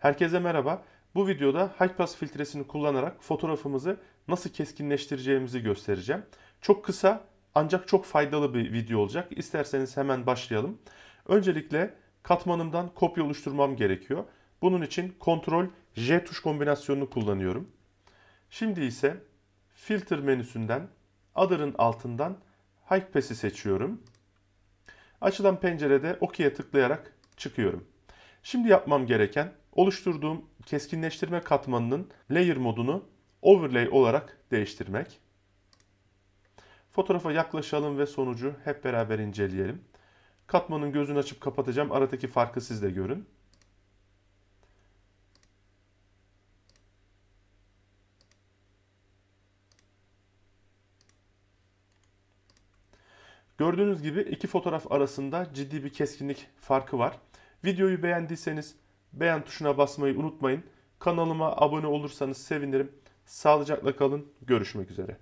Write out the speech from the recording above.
Herkese merhaba. Bu videoda High Pass filtresini kullanarak fotoğrafımızı nasıl keskinleştireceğimizi göstereceğim. Çok kısa ancak çok faydalı bir video olacak. İsterseniz hemen başlayalım. Öncelikle katmanımdan kopya oluşturmam gerekiyor. Bunun için Ctrl J tuş kombinasyonunu kullanıyorum. Şimdi ise Filter menüsünden Other'ın altından High Pass'i seçiyorum. Açılan pencerede OK'ya tıklayarak çıkıyorum. Şimdi yapmam gereken oluşturduğum keskinleştirme katmanının layer modunu overlay olarak değiştirmek. Fotoğrafa yaklaşalım ve sonucu hep beraber inceleyelim. Katmanın gözünü açıp kapatacağım. Aradaki farkı siz de görün. Gördüğünüz gibi iki fotoğraf arasında ciddi bir keskinlik farkı var. Videoyu beğendiyseniz Beğen tuşuna basmayı unutmayın. Kanalıma abone olursanız sevinirim. Sağlıcakla kalın. Görüşmek üzere.